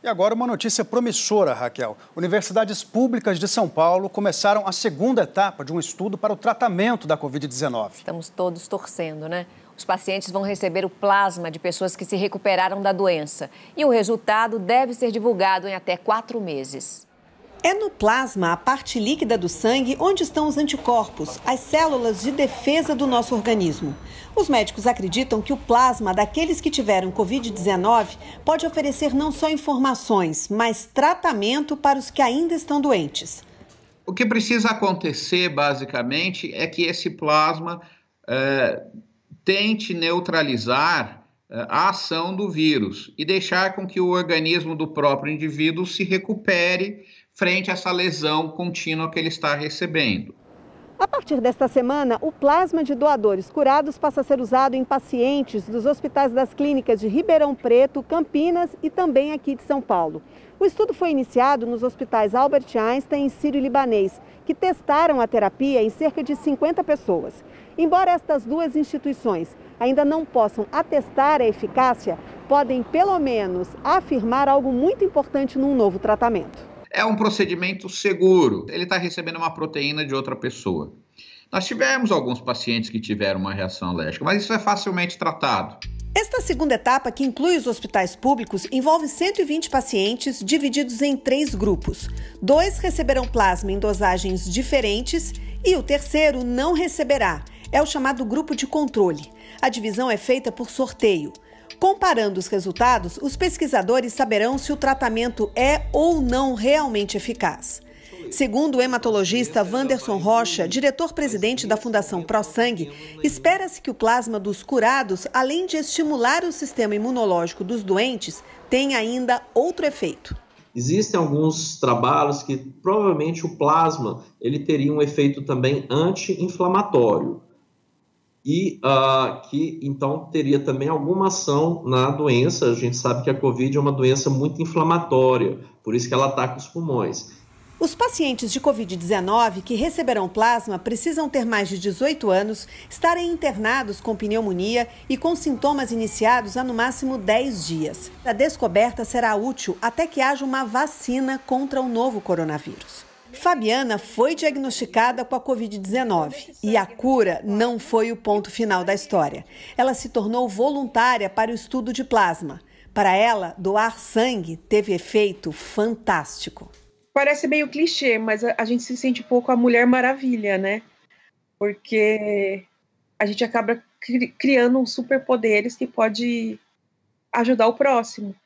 E agora uma notícia promissora, Raquel. Universidades públicas de São Paulo começaram a segunda etapa de um estudo para o tratamento da Covid-19. Estamos todos torcendo, né? Os pacientes vão receber o plasma de pessoas que se recuperaram da doença. E o resultado deve ser divulgado em até quatro meses. É no plasma, a parte líquida do sangue, onde estão os anticorpos, as células de defesa do nosso organismo. Os médicos acreditam que o plasma daqueles que tiveram Covid-19 pode oferecer não só informações, mas tratamento para os que ainda estão doentes. O que precisa acontecer, basicamente, é que esse plasma eh, tente neutralizar eh, a ação do vírus e deixar com que o organismo do próprio indivíduo se recupere frente a essa lesão contínua que ele está recebendo. A partir desta semana, o plasma de doadores curados passa a ser usado em pacientes dos hospitais das clínicas de Ribeirão Preto, Campinas e também aqui de São Paulo. O estudo foi iniciado nos hospitais Albert Einstein e Sírio-Libanês, que testaram a terapia em cerca de 50 pessoas. Embora estas duas instituições ainda não possam atestar a eficácia, podem pelo menos afirmar algo muito importante num novo tratamento é um procedimento seguro. Ele está recebendo uma proteína de outra pessoa. Nós tivemos alguns pacientes que tiveram uma reação alérgica, mas isso é facilmente tratado. Esta segunda etapa, que inclui os hospitais públicos, envolve 120 pacientes divididos em três grupos. Dois receberão plasma em dosagens diferentes e o terceiro não receberá. É o chamado grupo de controle. A divisão é feita por sorteio. Comparando os resultados, os pesquisadores saberão se o tratamento é ou não realmente eficaz. Segundo o hematologista Wanderson Rocha, diretor-presidente da Fundação ProSangue, espera-se que o plasma dos curados, além de estimular o sistema imunológico dos doentes, tenha ainda outro efeito. Existem alguns trabalhos que provavelmente o plasma ele teria um efeito também anti-inflamatório e uh, que então teria também alguma ação na doença. A gente sabe que a Covid é uma doença muito inflamatória, por isso que ela ataca os pulmões. Os pacientes de Covid-19 que receberão plasma precisam ter mais de 18 anos, estarem internados com pneumonia e com sintomas iniciados há no máximo 10 dias. A descoberta será útil até que haja uma vacina contra o novo coronavírus. Fabiana foi diagnosticada com a Covid-19 e a cura não foi o ponto final da história. Ela se tornou voluntária para o estudo de plasma. Para ela, doar sangue teve efeito fantástico. Parece meio clichê, mas a, gente se sente um pouco a Mulher Maravilha, né? Porque a gente acaba criando uns superpoderes que pode ajudar o próximo.